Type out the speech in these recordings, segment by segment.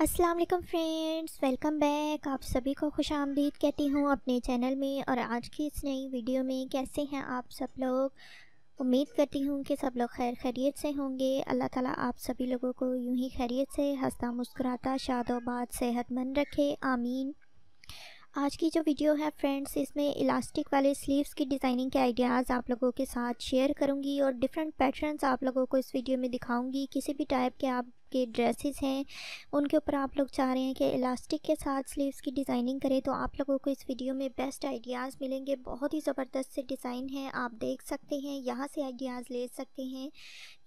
अस्सलाम वालेकुम friends welcome back आप सभी को खुश आमदीद कहती हूँ अपने चैनल में और आज की इस नई वीडियो में कैसे हैं आप सब लोग उम्मीद करती हूँ कि सब लोग खैर खैरियत से होंगे अल्लाह ताला आप सभी लोगों को यूं ही खैरियत से हंसता मुस्कुराता शादोबाद सेहतमंद रखे आमीन आज की जो वीडियो है फ्रेंड्स इसमें इलास्टिक वाले स्लीव्स की डिज़ाइनिंग के आइडियाज़ आप लोगों के साथ शेयर करूंगी और डिफरेंट पैटर्न्स आप लोगों को इस वीडियो में दिखाऊंगी किसी भी टाइप के आप के ड्रेसेस हैं उनके ऊपर आप लोग चाह रहे हैं कि इलास्टिक के साथ स्लीव्स की डिज़ाइनिंग करें तो आप लोगों को इस वीडियो में बेस्ट आइडियाज़ मिलेंगे बहुत ही ज़बरदस्त से डिज़ाइन है आप देख सकते हैं यहाँ से आइडियाज़ ले सकते हैं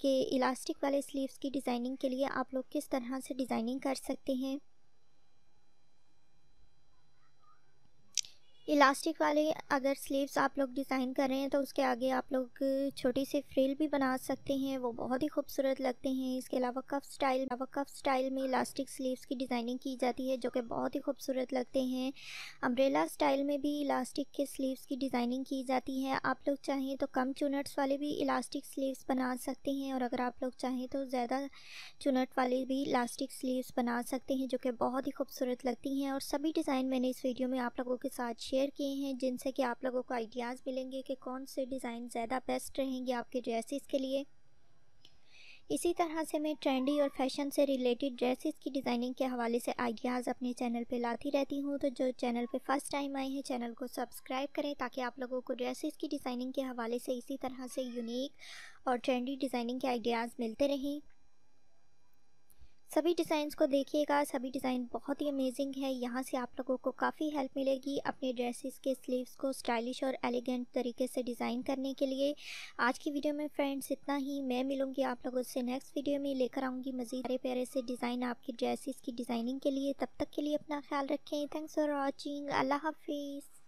कि इलास्टिक वाले स्लीव्स की डिज़ाइनिंग के लिए आप लोग किस तरह से डिज़ाइनिंग कर सकते हैं इलास्टिक वाले अगर स्लीव्स आप लोग डिज़ाइन कर रहे हैं तो उसके आगे आप लोग छोटी सी फ्रिल भी बना सकते हैं वो बहुत ही खूबसूरत लगते हैं इसके अलावा कफ स्टाइल कफ स्टाइल में इलास्टिक स्लीव्स की डिज़ाइनिंग की जाती है जो कि बहुत ही खूबसूरत लगते हैं अम्ब्रेला स्टाइल में भी इलास्टिक के स्लीव्स की डिज़ाइनिंग की जाती है आप लोग चाहें तो कम चूनट्स वाले भी इलास्टिक स्लीव्स बना सकते हैं और अगर आप लोग चाहें तो ज़्यादा चुनट वाले भी इलास्टिक स्लीव्स बना सकते हैं जो कि बहुत ही खूबसूरत लगती हैं और सभी डिज़ाइन मैंने इस वीडियो में आप लोगों के साथ शेयर शेयर किए हैं जिनसे कि आप लोगों को आइडियाज़ मिलेंगे कि कौन से डिज़ाइन ज़्यादा बेस्ट रहेंगे आपके ड्रेसिस के लिए इसी तरह से मैं ट्रेंडी और फैशन से रिलेटेड ड्रेसेस की डिज़ाइनिंग के हवाले से आइडियाज़ अपने चैनल पे लाती रहती हूँ तो जो चैनल पे फर्स्ट टाइम आए हैं चैनल को सब्सक्राइब करें ताकि आप लोगों को ड्रेसेस की डिज़ाइनिंग के हवाले से इसी तरह से यूनिक और ट्रेंडी डिज़ाइनिंग के आइडियाज़ मिलते रहें सभी डिज़ाइंस को देखिएगा सभी डिज़ाइन बहुत ही अमेजिंग है यहाँ से आप लोगों को काफ़ी हेल्प मिलेगी अपने ड्रेसेस के स्लीव्स को स्टाइलिश और एलिगेंट तरीके से डिज़ाइन करने के लिए आज की वीडियो में फ्रेंड्स इतना ही मैं मिलूँगी आप लोगों से नेक्स्ट वीडियो में लेकर आऊँगी मज़ीद प्यारे प्यारे से डिज़ाइन आपकी ड्रेसिस की डिज़ाइनिंग के लिए तब तक के लिए अपना ख्याल रखें थैंक्स फॉर वॉचिंग अल्लाह हाफिज़